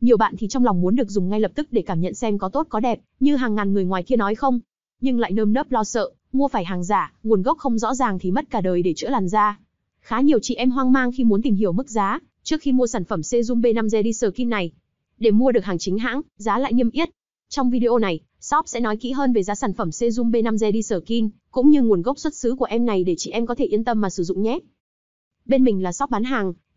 Nhiều bạn thì trong lòng muốn được dùng ngay lập tức để cảm nhận xem có tốt có đẹp, như hàng ngàn người ngoài kia nói không, nhưng lại nơm nớp lo sợ, mua phải hàng giả, nguồn gốc không rõ ràng thì mất cả đời để chữa làn da. Khá nhiều chị em hoang mang khi muốn tìm hiểu mức giá trước khi mua sản phẩm Serum B5 Gel Skin này. Để mua được hàng chính hãng, giá lại niêm yết. Trong video này, shop sẽ nói kỹ hơn về giá sản phẩm Serum B5 Gel Skin cũng như nguồn gốc xuất xứ của em này để chị em có thể yên tâm mà sử dụng nhé. Bên mình là shop bán hàng,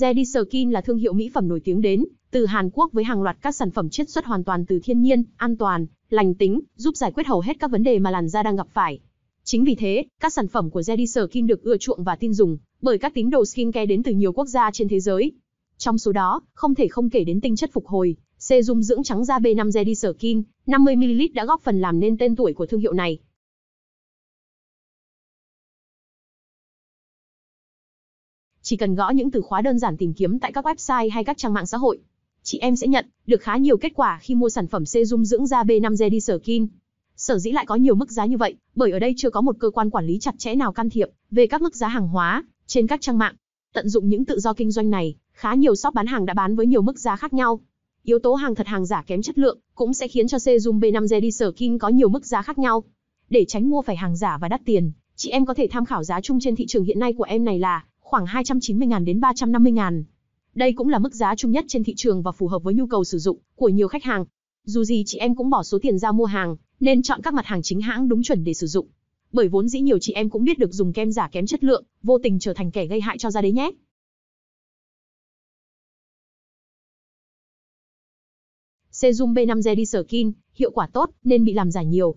Jediskin là thương hiệu mỹ phẩm nổi tiếng đến từ Hàn Quốc với hàng loạt các sản phẩm chiết xuất hoàn toàn từ thiên nhiên, an toàn, lành tính, giúp giải quyết hầu hết các vấn đề mà làn da đang gặp phải. Chính vì thế, các sản phẩm của Jediskin được ưa chuộng và tin dùng bởi các tín đồ skincare đến từ nhiều quốc gia trên thế giới. Trong số đó, không thể không kể đến tinh chất phục hồi, serum dưỡng trắng da B5 Jediskin 50ml đã góp phần làm nên tên tuổi của thương hiệu này. Chỉ cần gõ những từ khóa đơn giản tìm kiếm tại các website hay các trang mạng xã hội, chị em sẽ nhận được khá nhiều kết quả khi mua sản phẩm serum dưỡng da B5 Zedi Skin. Sở dĩ lại có nhiều mức giá như vậy, bởi ở đây chưa có một cơ quan quản lý chặt chẽ nào can thiệp về các mức giá hàng hóa trên các trang mạng. Tận dụng những tự do kinh doanh này, khá nhiều shop bán hàng đã bán với nhiều mức giá khác nhau. Yếu tố hàng thật hàng giả kém chất lượng cũng sẽ khiến cho serum B5 Zedi Skin có nhiều mức giá khác nhau. Để tránh mua phải hàng giả và đắt tiền, chị em có thể tham khảo giá chung trên thị trường hiện nay của em này là khoảng 290.000 đến 350.000. Đây cũng là mức giá chung nhất trên thị trường và phù hợp với nhu cầu sử dụng của nhiều khách hàng. Dù gì chị em cũng bỏ số tiền ra mua hàng, nên chọn các mặt hàng chính hãng đúng chuẩn để sử dụng. Bởi vốn dĩ nhiều chị em cũng biết được dùng kem giả kém chất lượng, vô tình trở thành kẻ gây hại cho da đấy nhé. Serum B5 Ready Skin, hiệu quả tốt nên bị làm giả nhiều.